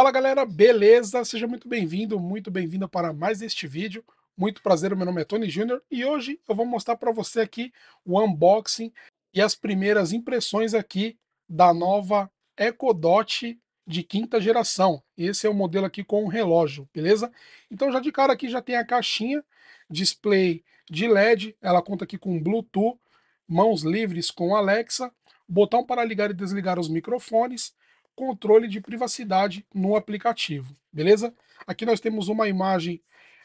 Fala galera, beleza? Seja muito bem-vindo, muito bem-vinda para mais este vídeo. Muito prazer, meu nome é Tony Júnior e hoje eu vou mostrar para você aqui o unboxing e as primeiras impressões aqui da nova EcoDot de quinta geração. Esse é o modelo aqui com o relógio, beleza? Então já de cara aqui já tem a caixinha, display de LED, ela conta aqui com Bluetooth, mãos livres com Alexa, botão para ligar e desligar os microfones, controle de privacidade no aplicativo, beleza? Aqui nós temos uma imagem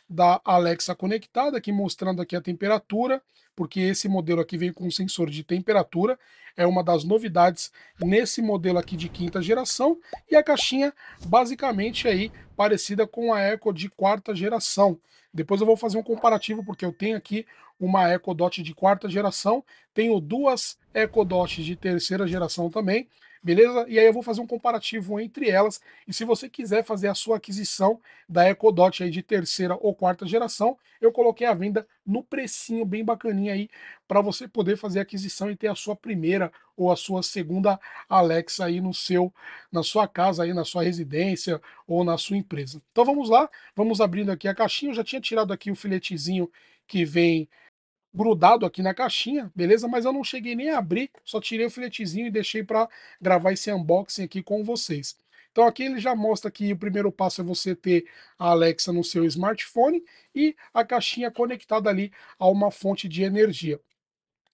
da Alexa conectada, aqui mostrando aqui a temperatura, porque esse modelo aqui veio com um sensor de temperatura, é uma das novidades nesse modelo aqui de quinta geração, e a caixinha basicamente aí parecida com a Echo de quarta geração. Depois eu vou fazer um comparativo, porque eu tenho aqui uma Echo Dot de quarta geração, tenho duas Echo Dots de terceira geração também, beleza? E aí eu vou fazer um comparativo entre elas. E se você quiser fazer a sua aquisição da Dot aí de terceira ou quarta geração, eu coloquei a venda no precinho bem bacaninha aí para você poder fazer a aquisição e ter a sua primeira ou a sua segunda Alexa aí no seu na sua casa aí na sua residência ou na sua empresa. Então vamos lá, vamos abrindo aqui a caixinha. Eu já tinha tirado aqui o filetezinho que vem grudado aqui na caixinha, beleza? Mas eu não cheguei nem a abrir, só tirei o filetezinho e deixei para gravar esse unboxing aqui com vocês. Então aqui ele já mostra que o primeiro passo é você ter a Alexa no seu smartphone e a caixinha conectada ali a uma fonte de energia.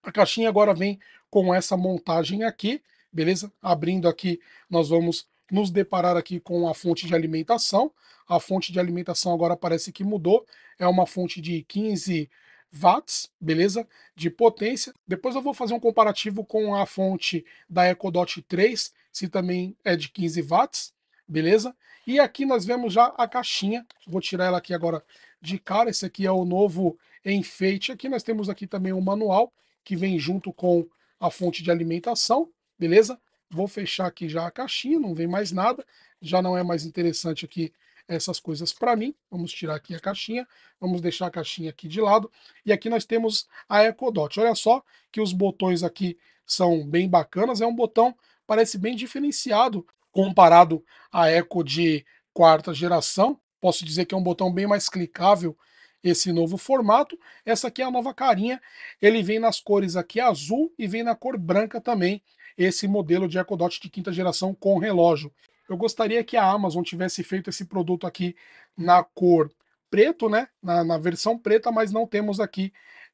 A caixinha agora vem com essa montagem aqui, beleza? Abrindo aqui, nós vamos nos deparar aqui com a fonte de alimentação. A fonte de alimentação agora parece que mudou, é uma fonte de 15 watts, beleza? De potência. Depois eu vou fazer um comparativo com a fonte da EcoDot 3, se também é de 15 watts, beleza? E aqui nós vemos já a caixinha, vou tirar ela aqui agora de cara, esse aqui é o novo enfeite. Aqui nós temos aqui também o um manual, que vem junto com a fonte de alimentação, beleza? Vou fechar aqui já a caixinha, não vem mais nada, já não é mais interessante aqui essas coisas para mim. Vamos tirar aqui a caixinha, vamos deixar a caixinha aqui de lado. E aqui nós temos a dot Olha só que os botões aqui são bem bacanas. É um botão, parece bem diferenciado comparado à Eco de quarta geração. Posso dizer que é um botão bem mais clicável esse novo formato. Essa aqui é a nova carinha. Ele vem nas cores aqui azul e vem na cor branca também esse modelo de Echo Dot de quinta geração com relógio. Eu gostaria que a Amazon tivesse feito esse produto aqui na cor preto, né? Na, na versão preta, mas não temos aqui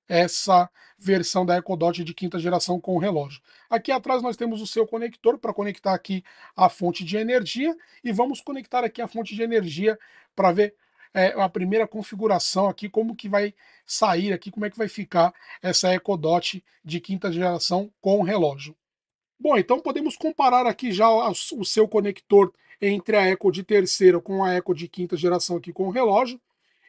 essa versão da Echo Dot de quinta geração com relógio. Aqui atrás nós temos o seu conector para conectar aqui a fonte de energia e vamos conectar aqui a fonte de energia para ver é, a primeira configuração aqui, como que vai sair aqui, como é que vai ficar essa Echo Dot de quinta geração com relógio. Bom, então podemos comparar aqui já o seu conector entre a Echo de terceira com a Echo de quinta geração aqui com o relógio.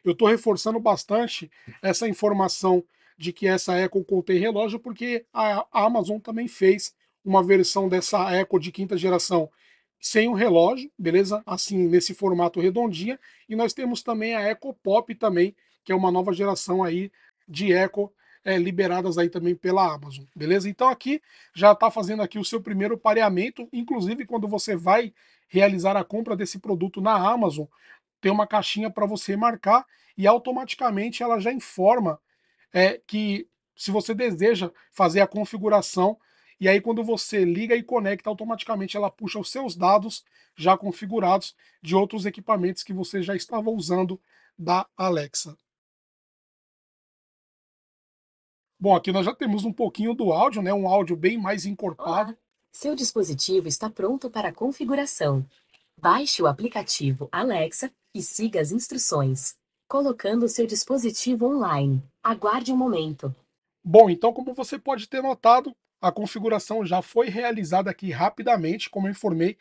Eu estou reforçando bastante essa informação de que essa Echo contém relógio, porque a Amazon também fez uma versão dessa Echo de quinta geração sem o relógio, beleza? Assim, nesse formato redondinha. E nós temos também a Echo Pop também, que é uma nova geração aí de Echo é, liberadas aí também pela Amazon, beleza? Então aqui já está fazendo aqui o seu primeiro pareamento, inclusive quando você vai realizar a compra desse produto na Amazon, tem uma caixinha para você marcar e automaticamente ela já informa é, que se você deseja fazer a configuração e aí, quando você liga e conecta, automaticamente ela puxa os seus dados já configurados de outros equipamentos que você já estava usando da Alexa. Bom, aqui nós já temos um pouquinho do áudio, né? Um áudio bem mais encorpado. Olá. Seu dispositivo está pronto para configuração. Baixe o aplicativo Alexa e siga as instruções. Colocando seu dispositivo online. Aguarde um momento. Bom, então como você pode ter notado, a configuração já foi realizada aqui rapidamente, como eu informei.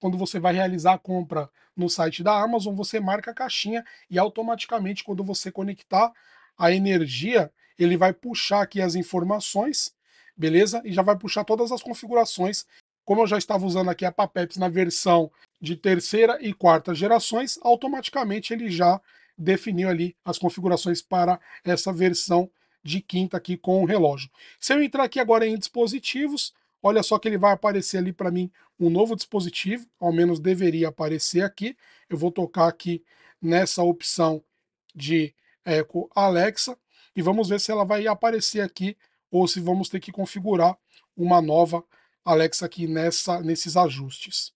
Quando você vai realizar a compra no site da Amazon, você marca a caixinha e automaticamente quando você conectar a energia, ele vai puxar aqui as informações, beleza? E já vai puxar todas as configurações. Como eu já estava usando aqui a Papeps na versão de terceira e quarta gerações, automaticamente ele já definiu ali as configurações para essa versão de quinta aqui com o relógio. Se eu entrar aqui agora em dispositivos, olha só que ele vai aparecer ali para mim um novo dispositivo, ao menos deveria aparecer aqui. Eu vou tocar aqui nessa opção de Echo Alexa e vamos ver se ela vai aparecer aqui ou se vamos ter que configurar uma nova Alexa aqui nessa, nesses ajustes.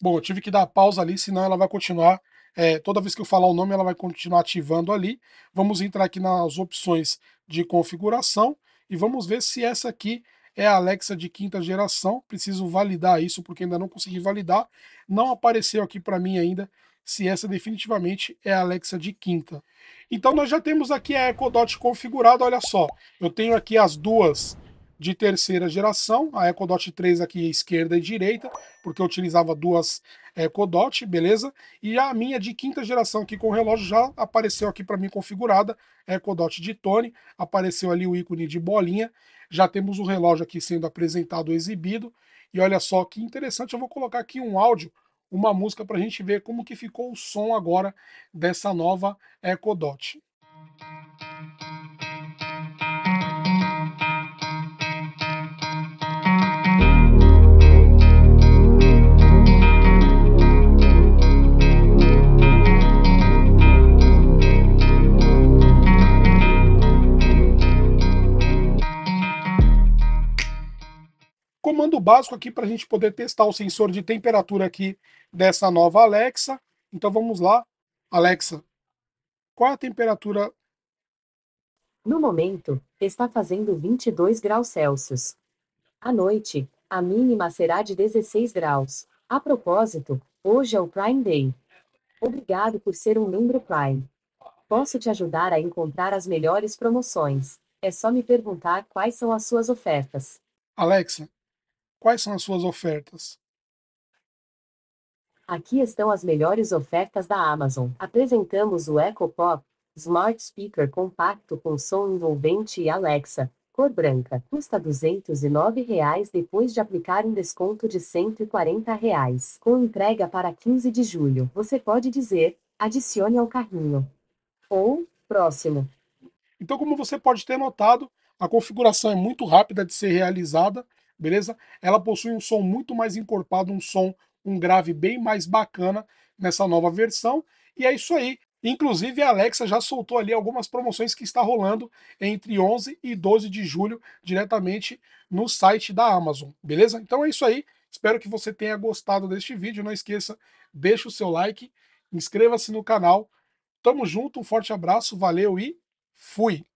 Bom, eu tive que dar pausa ali, senão ela vai continuar. É, toda vez que eu falar o nome, ela vai continuar ativando ali. Vamos entrar aqui nas opções de configuração e vamos ver se essa aqui é a Alexa de quinta geração. Preciso validar isso porque ainda não consegui validar. Não apareceu aqui para mim ainda se essa definitivamente é a Alexa de quinta. Então nós já temos aqui a Echo Dot configurada, olha só. Eu tenho aqui as duas de terceira geração, a Echo Dot 3 aqui esquerda e direita, porque eu utilizava duas Echo Dot, beleza? E a minha de quinta geração aqui com o relógio já apareceu aqui para mim configurada, Echo Dot de Tony, apareceu ali o ícone de bolinha, já temos o relógio aqui sendo apresentado, exibido, e olha só que interessante, eu vou colocar aqui um áudio uma música para a gente ver como que ficou o som agora dessa nova Echo Dot. comando básico aqui para a gente poder testar o sensor de temperatura aqui dessa nova Alexa. Então vamos lá. Alexa, qual é a temperatura? No momento, está fazendo 22 graus Celsius. À noite, a mínima será de 16 graus. A propósito, hoje é o Prime Day. Obrigado por ser um membro Prime. Posso te ajudar a encontrar as melhores promoções. É só me perguntar quais são as suas ofertas. Alexa, Quais são as suas ofertas? Aqui estão as melhores ofertas da Amazon. Apresentamos o Echo Pop, Smart Speaker compacto com som envolvente e Alexa, cor branca. Custa R$ 209,00 reais depois de aplicar um desconto de R$ 140, reais, com entrega para 15 de julho. Você pode dizer, adicione ao carrinho. Ou, próximo. Então, como você pode ter notado, a configuração é muito rápida de ser realizada beleza? Ela possui um som muito mais encorpado, um som, um grave bem mais bacana nessa nova versão. E é isso aí. Inclusive, a Alexa já soltou ali algumas promoções que está rolando entre 11 e 12 de julho, diretamente no site da Amazon, beleza? Então é isso aí. Espero que você tenha gostado deste vídeo. Não esqueça, deixa o seu like, inscreva-se no canal. Tamo junto, um forte abraço, valeu e fui!